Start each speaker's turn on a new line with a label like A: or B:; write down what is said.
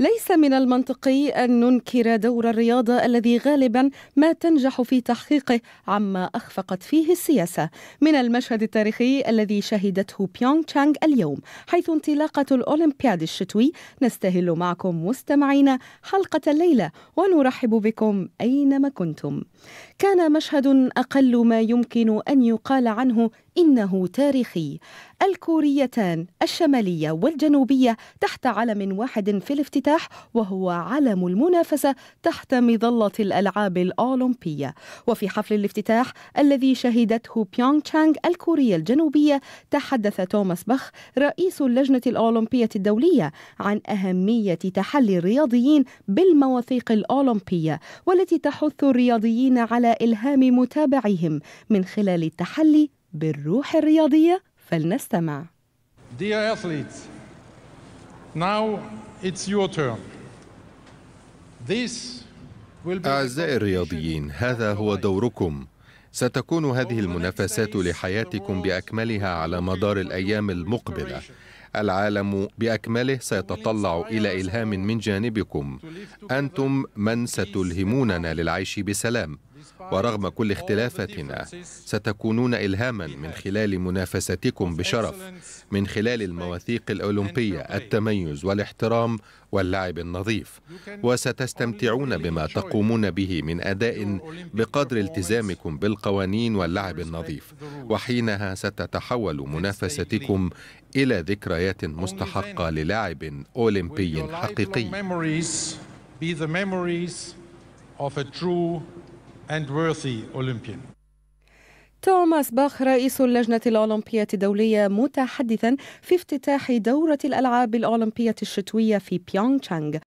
A: ليس من المنطقي أن ننكر دور الرياضة الذي غالبا ما تنجح في تحقيقه عما أخفقت فيه السياسة من المشهد التاريخي الذي شهدته بيونغ تشانغ اليوم حيث انطلاقة الأولمبياد الشتوي نستهل معكم مستمعينا حلقة الليلة ونرحب بكم أينما كنتم كان مشهد أقل ما يمكن أن يقال عنه إنه تاريخي الكوريتان الشمالية والجنوبية تحت علم واحد في الافتتاح وهو علم المنافسة تحت مظلة الألعاب الأولمبية وفي حفل الافتتاح الذي شهدته بيونغ تشانغ الكورية الجنوبية تحدث توماس بخ رئيس اللجنة الأولمبية الدولية عن أهمية تحلي الرياضيين بالمواثيق الأولمبية والتي تحث الرياضيين على إلهام متابعيهم من خلال التحلي بالروح الرياضية فلنستمع
B: Dear athletes, now it's your turn. This will be... أعزائي الرياضيين هذا هو دوركم ستكون هذه المنافسات لحياتكم باكملها على مدار الايام المقبله العالم باكمله سيتطلع الى الهام من جانبكم انتم من ستلهموننا للعيش بسلام ورغم كل اختلافاتنا ستكونون الهاما من خلال منافستكم بشرف من خلال المواثيق الاولمبيه التميز والاحترام واللعب النظيف وستستمتعون بما تقومون به من اداء بقدر التزامكم بالقوانين واللعب النظيف وحينها ستتحول منافستكم الى ذكريات مستحقه للاعب اولمبي حقيقي of a true and worthy Olympian.
A: توماس باخ رئيس اللجنة الأولمبية الدولية متحدثا في افتتاح دورة الألعاب الأولمبية الشتوية في بيونغ تشانغ